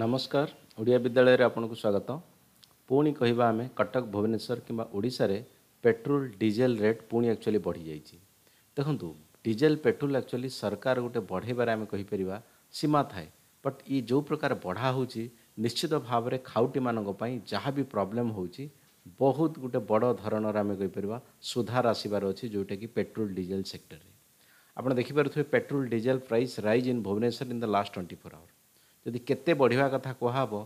ନମସ୍କାର ଓଡ଼ିଆ ବିଦ୍ୟାଳୟରେ ଆପଣଙ୍କୁ ସ୍ୱାଗତ ପୁଣି କହିବା ଆମେ କଟକ ଭୁବନେଶ୍ୱର କିମ୍ବା ଓଡ଼ିଶାରେ ପେଟ୍ରୋଲ ଡିଜେଲ ରେଟ୍ ପୁଣି ଆକ୍ଚୁଆଲି ବଢ଼ିଯାଇଛି ଦେଖନ୍ତୁ ଡିଜେଲ ପେଟ୍ରୋଲ ଆକ୍ଚୁଆଲି ସରକାର ଗୋଟେ ବଢ଼େଇବାରେ ଆମେ କହିପାରିବା ସୀମା ଥାଏ ବଟ୍ ଇ ଯେଉଁ ପ୍ରକାର ବଢ଼ା ହେଉଛି ନିଶ୍ଚିତ ଭାବରେ ଖାଉଟିମାନଙ୍କ ପାଇଁ ଯାହା ବି ପ୍ରୋବ୍ଲେମ୍ ହେଉଛି ବହୁତ ଗୋଟେ ବଡ଼ ଧରଣର ଆମେ କହିପାରିବା ସୁଧାର ଆସିବାର ଅଛି ଯେଉଁଟାକି ପେଟ୍ରୋଲ ଡିଜେଲ ସେକ୍ଟରରେ ଆପଣ ଦେଖିପାରୁଥିବେ petrol diesel price rise in Bhubaneswar in the last twenty four hour ଯଦି କେତେ ବଢ଼ିବା କଥା କୁହାହେବ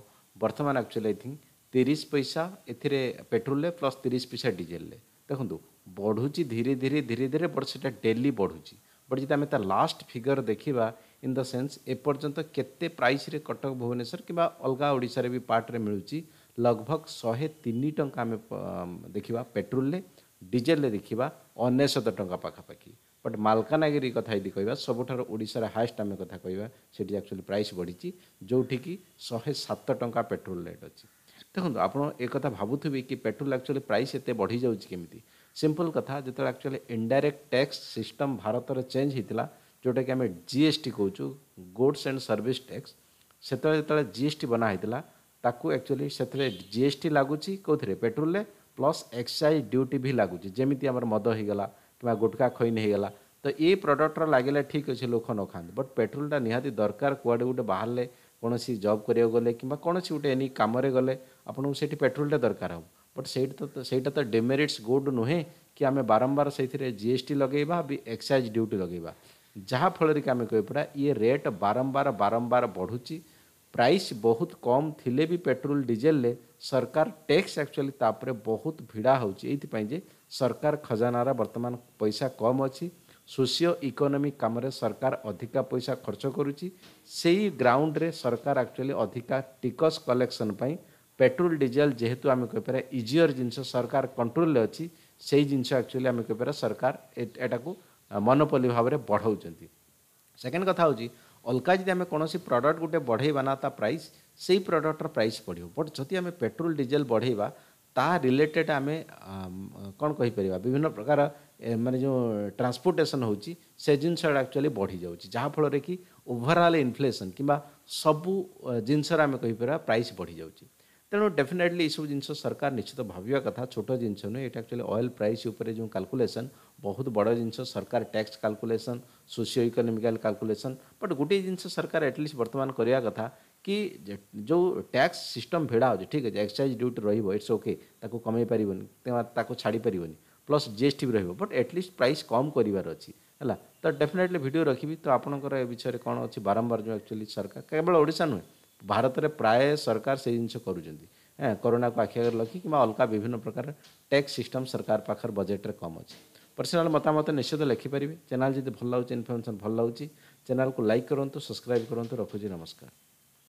ବର୍ତ୍ତମାନ ଆକ୍ଚୁଆଲି ଆଇ ଥିଙ୍କ ତିରିଶ ପଇସା ଏଥିରେ ପେଟ୍ରୋଲରେ ପ୍ଲସ୍ ତିରିଶ ପଇସା ଡିଜେଲରେ ଦେଖନ୍ତୁ ବଢ଼ୁଛି ଧୀରେ ଧୀରେ ଧୀରେ ଧୀରେ ବଟ୍ ସେଇଟା ଡେଲି ବଢ଼ୁଛି ବଟ୍ ଯଦି ଆମେ ତା ଲାଷ୍ଟ ଫିଗର ଦେଖିବା ଇନ୍ ଦ ସେନ୍ସ ଏପର୍ଯ୍ୟନ୍ତ କେତେ ପ୍ରାଇସ୍ରେ କଟକ ଭୁବନେଶ୍ୱର କିମ୍ବା ଅଲଗା ଓଡ଼ିଶାରେ ବି ପାର୍ଟରେ ମିଳୁଛି ଲଗଭଗ ଶହେ ତିନି ଟଙ୍କା ଆମେ ଦେଖିବା ପେଟ୍ରୋଲରେ ଡିଜେଲରେ ଦେଖିବା ଅନେଶତ ଟଙ୍କା ପାଖାପାଖି બટ માલકા નગરી કથા ઇદી કઈબા સબ ઉઠર ઓડિસા રા હાઈસ્ટ ટામે કથા કઈબા સિટી એક્ચ્યુઅલી પ્રાઈસ બઢિચી જો ઠીકી 107 ટંકા પેટ્રોલ લેટ હોચી દેખંત આપણો એક કથા ભાબુત બી કે પેટ્રોલ એક્ચ્યુઅલી પ્રાઈસ એતે બઢિ જાઉં ચી કેમતી સિમ્પલ કથા જેત actually indirect tax system Bharat ર ચેન્જ હીતલા જોટે કે અમે જીએસટી કહોચુ ગુડ્સ એન્ડ સર્વિસ ટેક્સ સતે જીએસટી બનાઈ દિલા તાકુ એક્ચ્યુઅલી સતે જીએસટી લાગુ ચી કોથરે પેટ્રોલ લે પ્લસ એક્સાઈ ડ્યુટી ભી લાગુ ચી જેમતી આમર મદો હી ગલા କିମ୍ବା ଗୁଟକା ଖଇନ ହେଇଗଲା ତ ଏଇ ପ୍ରଡ଼କ୍ଟର ଲାଗିଲା ଠିକ୍ ଅଛି ଲୋକ ନ ଖାଆନ୍ତୁ ବଟ୍ ପେଟ୍ରୋଲଟା ନିହାତି ଦରକାର କୁଆଡ଼େ ଗୋଟେ ବାହାରିଲେ କୌଣସି ଜବ୍ କରିବାକୁ ଗଲେ କିମ୍ବା କୌଣସି ଗୋଟେ ଏନି କାମରେ ଗଲେ ଆପଣଙ୍କୁ ସେଇଠି ପେଟ୍ରୋଲଟା ଦରକାର ହେବ ବଟ୍ ସେଇଠି ତ ସେଇଟା ତ ଡିମେରିଟ୍ସ ଗୁଡ୍ ନୁହେଁ କି ଆମେ ବାରମ୍ବାର ସେଇଥିରେ ଜି ଏସ୍ ଟି ଲଗେଇବା ବି ଏକ୍ସାଇଜ୍ ଡ୍ୟୁଟି ଲଗେଇବା ଯାହାଫଳରେ କି ଆମେ କହିପାରିବା ଇଏ ରେଟ୍ ବାରମ୍ବାର ବାରମ୍ବାର ବଢ଼ୁଛି ପ୍ରାଇସ୍ ବହୁତ କମ୍ ଥିଲେ ବି ପେଟ୍ରୋଲ ଡିଜେଲରେ ସରକାର ଟ୍ୟାକ୍ସ ଆକ୍ଚୁଆଲି ତା ଉପରେ ବହୁତ ଭିଡ଼ା ହେଉଛି ଏଇଥିପାଇଁ ଯେ ସରକାର ଖଜାନାର ବର୍ତ୍ତମାନ ପଇସା କମ୍ ଅଛି ସୋସିଓ ଇକୋନୋମିକ୍ କାମରେ ସରକାର ଅଧିକା ପଇସା ଖର୍ଚ୍ଚ କରୁଛି ସେଇ ଗ୍ରାଉଣ୍ଡରେ ସରକାର ଆକ୍ଚୁଆଲି ଅଧିକା ଟିକସ କଲେକ୍ସନ୍ ପାଇଁ ପେଟ୍ରୋଲ ଡିଜେଲ ଯେହେତୁ ଆମେ କହିପାରିବା ଇଜିଅର ଜିନିଷ ସରକାର କଣ୍ଟ୍ରୋଲରେ ଅଛି ସେଇ ଜିନିଷ ଆକ୍ଚୁଆଲି ଆମେ କହିପାରିବା ସରକାର ଏଟାକୁ ମନୋପଲି ଭାବରେ ବଢ଼ାଉଛନ୍ତି ସେକେଣ୍ଡ କଥା ହେଉଛି ଅଲଗା ଯଦି ଆମେ କୌଣସି ପ୍ରଡ଼କ୍ଟ ଗୋଟେ ବଢ଼େଇବା ନା ତା ପ୍ରାଇସ୍ ସେଇ ପ୍ରଡ଼କ୍ଟର ପ୍ରାଇସ୍ ବଢ଼ିବ ବଟ୍ ଯଦି ଆମେ ପେଟ୍ରୋଲ ଡିଜେଲ ବଢ଼େଇବା ତା ରିଲେଟେଡ଼୍ ଆମେ କ'ଣ କହିପାରିବା ବିଭିନ୍ନ ପ୍ରକାର ମାନେ ଯେଉଁ ଟ୍ରାନ୍ସପୋର୍ଟେସନ୍ ହେଉଛି ସେ ଜିନିଷଟା ଆକ୍ଚୁଆଲି ବଢ଼ିଯାଉଛି ଯାହାଫଳରେ କି ଓଭରଅଲ୍ ଇନଫ୍ଲେସନ୍ କିମ୍ବା ସବୁ ଜିନିଷରେ ଆମେ କହିପାରିବା ପ୍ରାଇସ୍ ବଢ଼ିଯାଉଛି ତେଣୁ ଡେଫିନେଟଲି ଏସବୁ ଜିନିଷ ସରକାର ନିଶ୍ଚିତ ଭାବିବା କଥା ଛୋଟ ଜିନିଷ ନୁହେଁ ଏଇଟା ଆକ୍ଚୁଆଲି ଅଏଲ୍ ପ୍ରାଇସ୍ ଉପରେ ଯେଉଁ କାଲକୁଲେସନ୍ ବହୁତ ବଡ଼ ଜିନିଷ ସରକାର tax calculation socio economical calculation but ଗୋଟିଏ ଜିନିଷ ସରକାର ଆଟଲିଷ୍ଟ ବର୍ତ୍ତମାନ କରିବା କଥା କି ଯେଉଁ ଟ୍ୟାକ୍ସ ସିଷ୍ଟମ୍ ଭିଡ଼ା ହେଉଛି ଠିକ୍ ଅଛି ଏକ୍ସାଇଜ୍ ଡ୍ୟୁଟି ରହିବ ଇଟ୍ସ ଓକେ ତାକୁ କମେଇ ପାରିବନି ତାକୁ ଛାଡ଼ି ପାରିବନି ପ୍ଲସ୍ ଜି ଏସ୍ ଟି ବି ରହିବ ବଟ୍ ଆଟଲିଷ୍ଟ ପ୍ରାଇସ୍ କମ୍ କରିବାର ଅଛି ହେଲା ତ ଡେଫିନେଟଲି ଭିଡ଼ିଓ ରଖିବି ତ ଆପଣଙ୍କର ଏ ବିଷୟରେ କ'ଣ ଅଛି ବାରମ୍ବାର ଯେଉଁ ଆକ୍ଚୁଆଲି ସରକାର କେବଳ ଓଡ଼ିଶା ନୁହେଁ ଭାରତରେ ପ୍ରାୟ ସରକାର ସେଇ ଜିନିଷ କରୁଛନ୍ତି କରୋନାକୁ ଆଖି ଆଗରେ ରଖି କିମ୍ବା ଅଲଗା ବିଭିନ୍ନ ପ୍ରକାର ଟ୍ୟାକ୍ସ ସିଷ୍ଟମ୍ ସରକାର ପାଖରେ ବଜେଟ୍ରେ କମ୍ ଅଛି ପର୍ସନାଲ୍ ମତାମତ ନିଶ୍ଚିତ ଲେଖିପାରିବେ ଚ୍ୟାନେଲ୍ ଯଦି ଭଲ ଲାଗୁଛି ଇନଫର୍ମେସନ୍ ଭଲ ଲାଗୁଛି ଚ୍ୟାନେଲ୍କୁ ଲାଇକ୍ କରନ୍ତୁ ସବସ୍କ୍ରାଇବ୍ କରନ୍ତୁ ରଖୁଛି ନମସ୍କାର